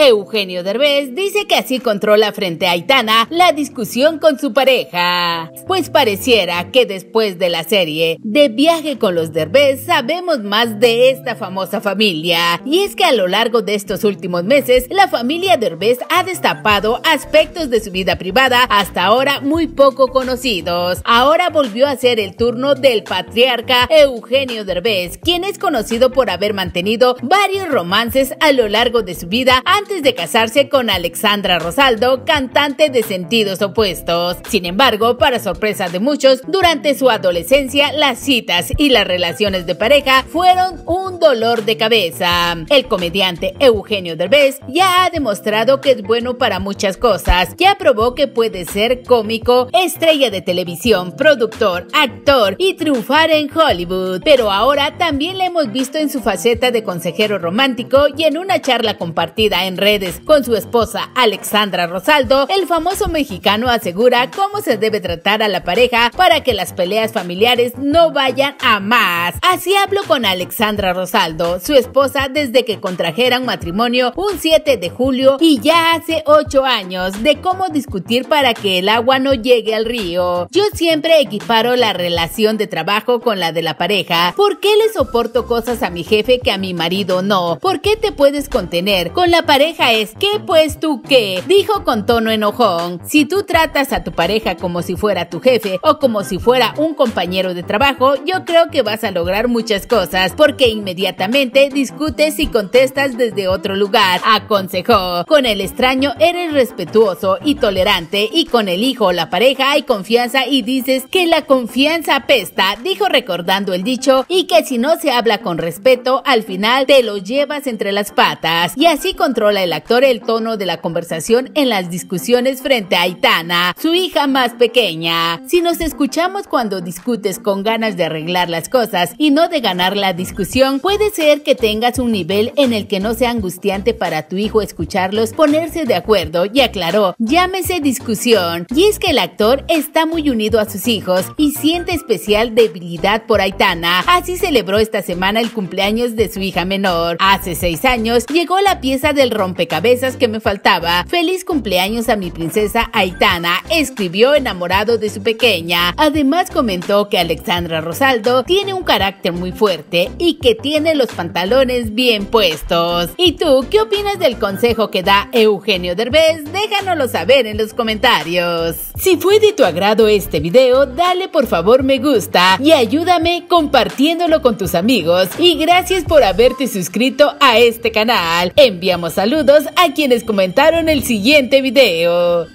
Eugenio Derbez dice que así controla frente a Aitana la discusión con su pareja. Pues pareciera que después de la serie de Viaje con los Derbez sabemos más de esta famosa familia. Y es que a lo largo de estos últimos meses, la familia Derbez ha destapado aspectos de su vida privada hasta ahora muy poco conocidos. Ahora volvió a ser el turno del patriarca Eugenio Derbez, quien es conocido por haber mantenido varios romances a lo largo de su vida de casarse con Alexandra Rosaldo, cantante de Sentidos Opuestos. Sin embargo, para sorpresa de muchos, durante su adolescencia las citas y las relaciones de pareja fueron un dolor de cabeza. El comediante Eugenio Derbez ya ha demostrado que es bueno para muchas cosas, ya probó que puede ser cómico, estrella de televisión, productor, actor y triunfar en Hollywood, pero ahora también le hemos visto en su faceta de consejero romántico y en una charla compartida en redes con su esposa Alexandra Rosaldo, el famoso mexicano asegura cómo se debe tratar a la pareja para que las peleas familiares no vayan a más. Así hablo con Alexandra Rosaldo, su esposa desde que contrajeran matrimonio un 7 de julio y ya hace 8 años, de cómo discutir para que el agua no llegue al río. Yo siempre equiparo la relación de trabajo con la de la pareja. ¿Por qué le soporto cosas a mi jefe que a mi marido no? ¿Por qué te puedes contener? Con la pareja es que pues tú qué? Dijo con tono enojón. Si tú tratas a tu pareja como si fuera tu jefe o como si fuera un compañero de trabajo, yo creo que vas a lograr muchas cosas porque inmediatamente discutes y contestas desde otro lugar. Aconsejó. Con el extraño eres respetuoso y tolerante y con el hijo la pareja hay confianza y dices que la confianza apesta, dijo recordando el dicho y que si no se habla con respeto, al final te lo llevas entre las patas y así controlas el actor el tono de la conversación en las discusiones frente a Aitana, su hija más pequeña. Si nos escuchamos cuando discutes con ganas de arreglar las cosas y no de ganar la discusión, puede ser que tengas un nivel en el que no sea angustiante para tu hijo escucharlos ponerse de acuerdo, y aclaró, llámese discusión. Y es que el actor está muy unido a sus hijos y siente especial debilidad por Aitana. Así celebró esta semana el cumpleaños de su hija menor. Hace seis años llegó la pieza del rompecabezas que me faltaba. Feliz cumpleaños a mi princesa Aitana, escribió enamorado de su pequeña. Además comentó que Alexandra Rosaldo tiene un carácter muy fuerte y que tiene los pantalones bien puestos. ¿Y tú qué opinas del consejo que da Eugenio Derbez? Déjanoslo saber en los comentarios. Si fue de tu agrado este video, dale por favor me gusta y ayúdame compartiéndolo con tus amigos. Y gracias por haberte suscrito a este canal. Enviamos al saludos a quienes comentaron el siguiente video.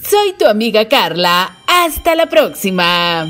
Soy tu amiga Carla. Hasta la próxima.